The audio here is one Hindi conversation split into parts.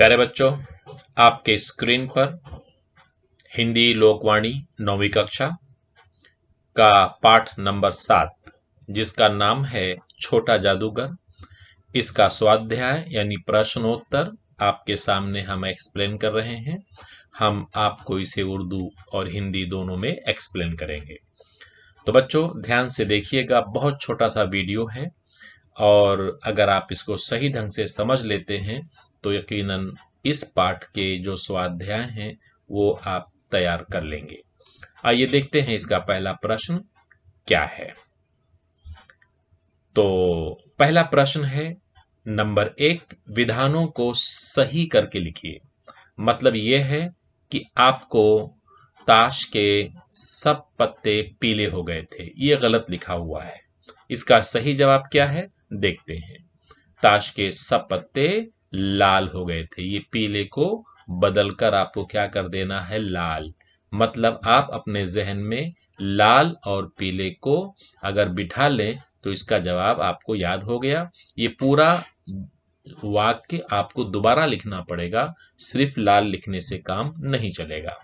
प्यारे बच्चों आपके स्क्रीन पर हिंदी लोकवाणी नौवीं कक्षा का पाठ नंबर सात जिसका नाम है छोटा जादूगर इसका स्वाध्याय यानी प्रश्नोत्तर आपके सामने हम एक्सप्लेन कर रहे हैं हम आपको इसे उर्दू और हिंदी दोनों में एक्सप्लेन करेंगे तो बच्चों ध्यान से देखिएगा बहुत छोटा सा वीडियो है और अगर आप इसको सही ढंग से समझ लेते हैं तो यकीनन इस पाठ के जो स्वाध्याय हैं वो आप तैयार कर लेंगे आइए देखते हैं इसका पहला प्रश्न क्या है तो पहला प्रश्न है नंबर एक विधानों को सही करके लिखिए मतलब यह है कि आपको ताश के सब पत्ते पीले हो गए थे ये गलत लिखा हुआ है इसका सही जवाब क्या है देखते हैं ताश के सब पत्ते लाल हो गए थे ये पीले को बदलकर आपको क्या कर देना है लाल मतलब आप अपने जहन में लाल और पीले को अगर बिठा लें तो इसका जवाब आपको याद हो गया ये पूरा वाक्य आपको दोबारा लिखना पड़ेगा सिर्फ लाल लिखने से काम नहीं चलेगा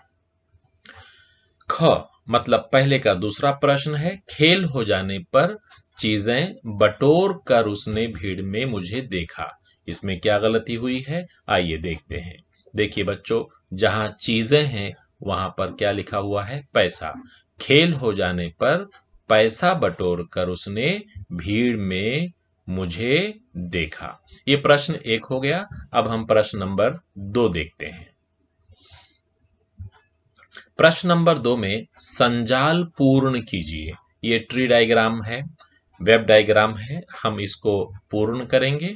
ख मतलब पहले का दूसरा प्रश्न है खेल हो जाने पर चीजें बटोर कर उसने भीड़ में मुझे देखा इसमें क्या गलती हुई है आइए देखते हैं देखिए बच्चों जहां चीजें हैं वहां पर क्या लिखा हुआ है पैसा खेल हो जाने पर पैसा बटोर कर उसने भीड़ में मुझे देखा ये प्रश्न एक हो गया अब हम प्रश्न नंबर दो देखते हैं प्रश्न नंबर दो में संजाल पूर्ण कीजिए ये ट्री डायग्राम है वेब डायग्राम है हम इसको पूर्ण करेंगे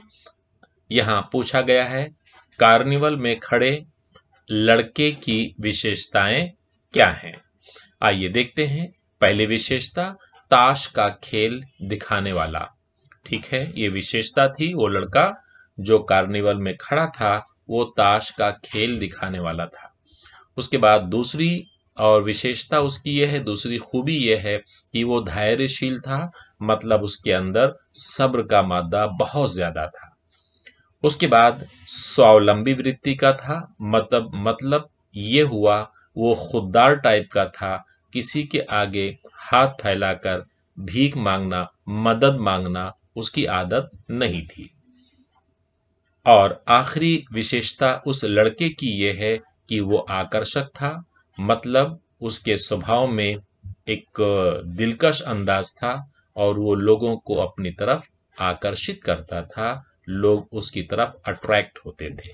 यहाँ पूछा गया है कार्निवल में खड़े लड़के की विशेषताएं क्या हैं आइए देखते हैं पहली विशेषता ताश का खेल दिखाने वाला ठीक है ये विशेषता थी वो लड़का जो कार्निवल में खड़ा था वो ताश का खेल दिखाने वाला था उसके बाद दूसरी और विशेषता उसकी यह है दूसरी खूबी यह है कि वो धैर्यशील था मतलब उसके अंदर सब्र का मादा बहुत ज़्यादा था उसके बाद स्वावलंबी वृत्ति का था मतलब मतलब ये हुआ वो खुददार टाइप का था किसी के आगे हाथ फैलाकर भीख मांगना मदद मांगना उसकी आदत नहीं थी और आखिरी विशेषता उस लड़के की यह है कि वो आकर्षक था मतलब उसके स्वभाव में एक दिलकश अंदाज था और वो लोगों को अपनी तरफ आकर्षित करता था लोग उसकी तरफ अट्रैक्ट होते थे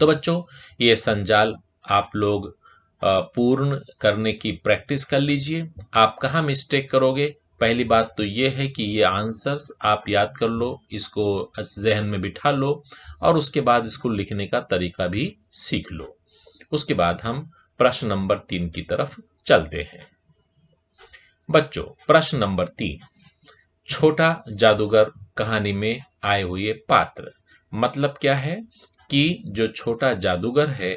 तो बच्चों ये संजाल आप लोग पूर्ण करने की प्रैक्टिस कर लीजिए आप कहाँ मिस्टेक करोगे पहली बात तो ये है कि ये आंसर्स आप याद कर लो इसको जहन में बिठा लो और उसके बाद इसको लिखने का तरीका भी सीख लो उसके बाद हम प्रश्न नंबर तीन की तरफ चलते हैं बच्चों प्रश्न नंबर तीन छोटा जादूगर कहानी में आए हुए पात्र मतलब क्या है कि जो छोटा जादूगर है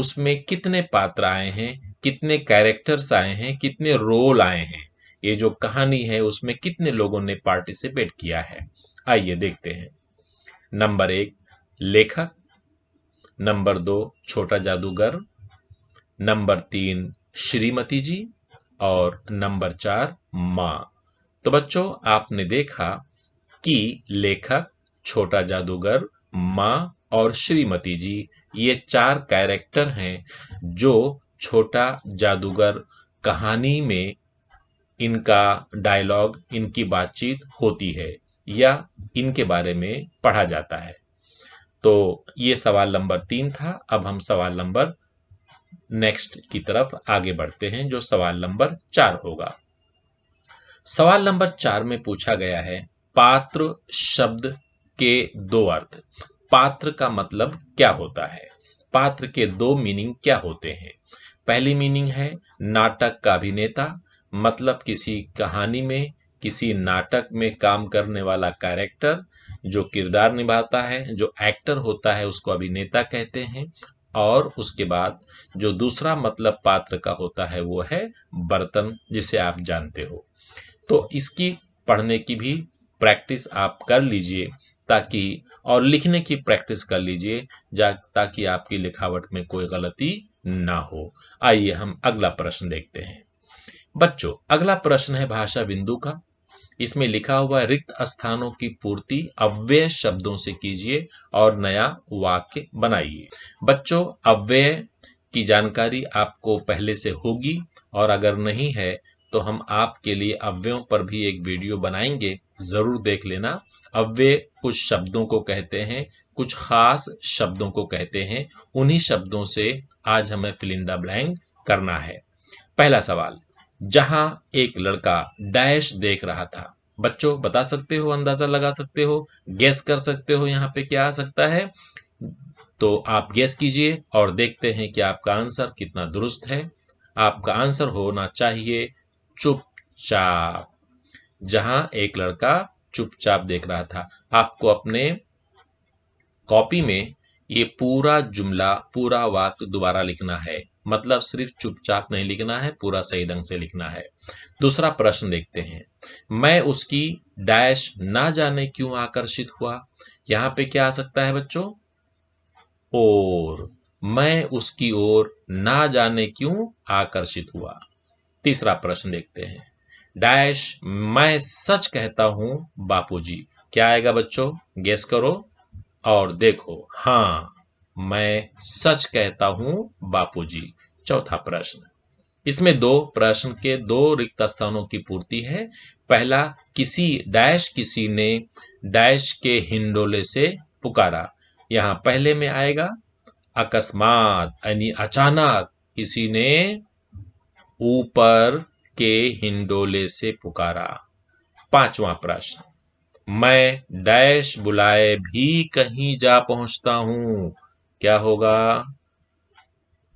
उसमें कितने पात्र आए हैं कितने कैरेक्टर्स आए हैं कितने रोल आए हैं ये जो कहानी है उसमें कितने लोगों ने पार्टिसिपेट किया है आइए देखते हैं नंबर एक लेखक नंबर दो छोटा जादूगर नंबर तीन श्रीमती जी और नंबर चार माँ तो बच्चों आपने देखा कि लेखक छोटा जादूगर माँ और श्रीमती जी ये चार कैरेक्टर हैं जो छोटा जादूगर कहानी में इनका डायलॉग इनकी बातचीत होती है या इनके बारे में पढ़ा जाता है तो ये सवाल नंबर तीन था अब हम सवाल नंबर नेक्स्ट की तरफ आगे बढ़ते हैं जो सवाल नंबर चार होगा सवाल नंबर चार में पूछा गया है पात्र शब्द के दो अर्थ पात्र का मतलब क्या होता है पात्र के दो मीनिंग क्या होते हैं पहली मीनिंग है नाटक का अभिनेता मतलब किसी कहानी में किसी नाटक में काम करने वाला कैरेक्टर जो किरदार निभाता है जो एक्टर होता है उसको अभिनेता कहते हैं और उसके बाद जो दूसरा मतलब पात्र का होता है वो है बर्तन जिसे आप जानते हो तो इसकी पढ़ने की भी प्रैक्टिस आप कर लीजिए ताकि और लिखने की प्रैक्टिस कर लीजिए ताकि आपकी लिखावट में कोई गलती ना हो आइए हम अगला प्रश्न देखते हैं बच्चों अगला प्रश्न है भाषा बिंदु का इसमें लिखा हुआ रिक्त स्थानों की पूर्ति अव्यय शब्दों से कीजिए और नया वाक्य बनाइए बच्चों अव्यय की जानकारी आपको पहले से होगी और अगर नहीं है तो हम आपके लिए अव्ययों पर भी एक वीडियो बनाएंगे जरूर देख लेना अव्यय कुछ शब्दों को कहते हैं कुछ खास शब्दों को कहते हैं उन्हीं शब्दों से आज हमें फिलिंदा ब्लैंक करना है पहला सवाल जहां एक लड़का डैश देख रहा था बच्चों बता सकते हो अंदाजा लगा सकते हो गैस कर सकते हो यहाँ पे क्या आ सकता है तो आप गैस कीजिए और देखते हैं कि आपका आंसर कितना दुरुस्त है आपका आंसर होना चाहिए चुपचाप जहां एक लड़का चुपचाप देख रहा था आपको अपने कॉपी में ये पूरा जुमला पूरा वाक्य दोबारा लिखना है मतलब सिर्फ चुपचाप नहीं लिखना है पूरा सही ढंग से लिखना है दूसरा प्रश्न देखते हैं मैं उसकी डैश ना जाने क्यों आकर्षित हुआ यहां पे क्या आ सकता है बच्चों और मैं उसकी ओर ना जाने क्यों आकर्षित हुआ तीसरा प्रश्न देखते हैं डैश मैं सच कहता हूं बापूजी क्या आएगा बच्चों गेस करो और देखो हां मैं सच कहता हूं बापूजी चौथा प्रश्न इसमें दो प्रश्न के दो रिक्त स्थानों की पूर्ति है पहला किसी डैश किसी ने डैश के हिंडोले से पुकारा यहां पहले में आएगा अकस्मात यानी अचानक किसी ने ऊपर के हिंडोले से पुकारा पांचवा प्रश्न मैं डैश बुलाए भी कहीं जा पहुंचता हूं क्या होगा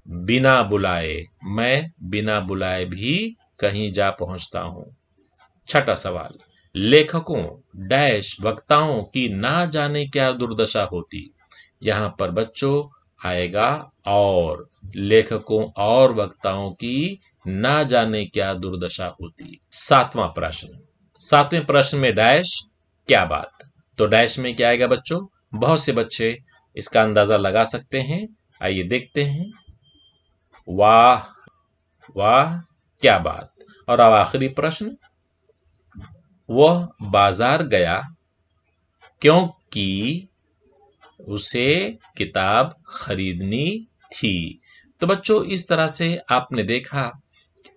बिना बुलाए मैं बिना बुलाए भी कहीं जा पहुंचता हूं छठा सवाल लेखकों डैश वक्ताओं की ना जाने क्या दुर्दशा होती यहां पर बच्चों आएगा और लेखकों और वक्ताओं की ना जाने क्या दुर्दशा होती सातवां प्रश्न सातवें प्रश्न में डैश क्या बात तो डैश में क्या आएगा बच्चों बहुत से बच्चे इसका अंदाजा लगा सकते हैं आइए देखते हैं वाह वाह क्या बात और अब आखिरी प्रश्न वह बाजार गया क्योंकि उसे किताब खरीदनी थी तो बच्चों इस तरह से आपने देखा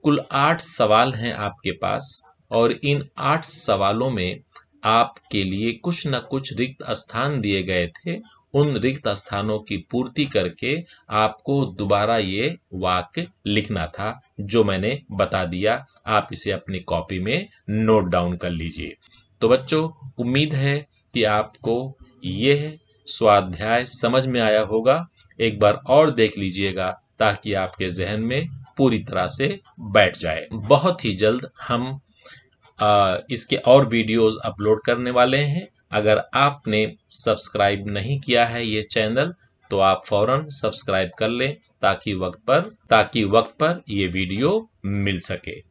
कुल आठ सवाल हैं आपके पास और इन आठ सवालों में आपके लिए कुछ न कुछ रिक्त स्थान दिए गए थे उन रिक्त स्थानों की पूर्ति करके आपको दोबारा ये वाक्य लिखना था जो मैंने बता दिया आप इसे अपनी कॉपी में नोट डाउन कर लीजिए तो बच्चों उम्मीद है कि आपको यह स्वाध्याय समझ में आया होगा एक बार और देख लीजिएगा ताकि आपके जहन में पूरी तरह से बैठ जाए बहुत ही जल्द हम आ, इसके और वीडियोस अपलोड करने वाले हैं अगर आपने सब्सक्राइब नहीं किया है ये चैनल तो आप फौरन सब्सक्राइब कर लें ताकि वक्त पर ताकि वक्त पर ये वीडियो मिल सके